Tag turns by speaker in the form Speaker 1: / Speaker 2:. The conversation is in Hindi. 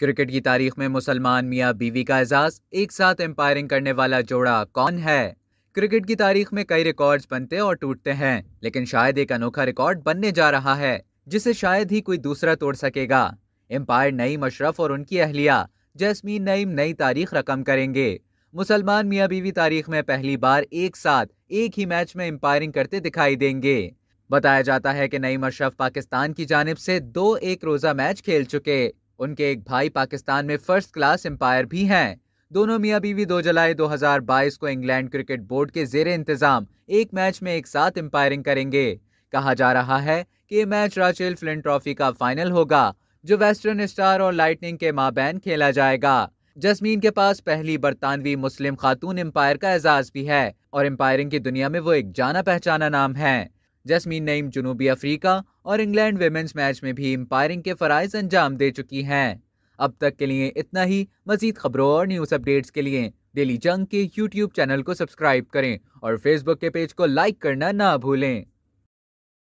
Speaker 1: क्रिकेट की तारीख में मुसलमान मियाँ बीवी का एजाज एक साथ एम्पायरिंग करने वाला जोड़ा कौन है क्रिकेट की तारीख में कई रिकॉर्ड्स बनते और टूटते हैं लेकिन शायद एक अनोखा रिकॉर्ड बनने जा रहा है जिसे शायद ही कोई दूसरा तोड़ सकेगा एम्पायर नईम अशरफ और उनकी अहलिया जैसमीन नईम नई तारीख रकम करेंगे मुसलमान मियाँ बीवी तारीख में पहली बार एक साथ एक ही मैच में एम्पायरिंग करते दिखाई देंगे बताया जाता है कि नईम अशरफ पाकिस्तान की जानब से दो एक रोज़ा मैच खेल चुके उनके एक भाई पाकिस्तान में फर्स्ट क्लास एम्पायर भी हैं दोनों मियाँ बीवी 2 जुलाई 2022 को इंग्लैंड क्रिकेट बोर्ड के जेर इंतजाम एक मैच में एक साथ एम्पायरिंग करेंगे कहा जा रहा है कि ये मैच राचेल फ्लिन ट्रॉफी का फाइनल होगा जो वेस्टर्न स्टार और लाइटनिंग के माबैन खेला जाएगा जसमीन के पास पहली बरतानवी मुस्लिम खातून एम्पायर का एजाज भी है और एम्पायरिंग की दुनिया में वो एक जाना पहचाना नाम है जसमीन नईम जुनूबी अफ्रीका और इंग्लैंड वेमेंस मैच में भी एम्पायरिंग के फ़रज अंजाम दे चुकी हैं अब तक के लिए इतना ही मजीद खबरों और न्यूज़ अपडेट्स के लिए डेली जंग के यूट्यूब चैनल को सब्सक्राइब करें और फेसबुक के पेज को लाइक करना ना भूलें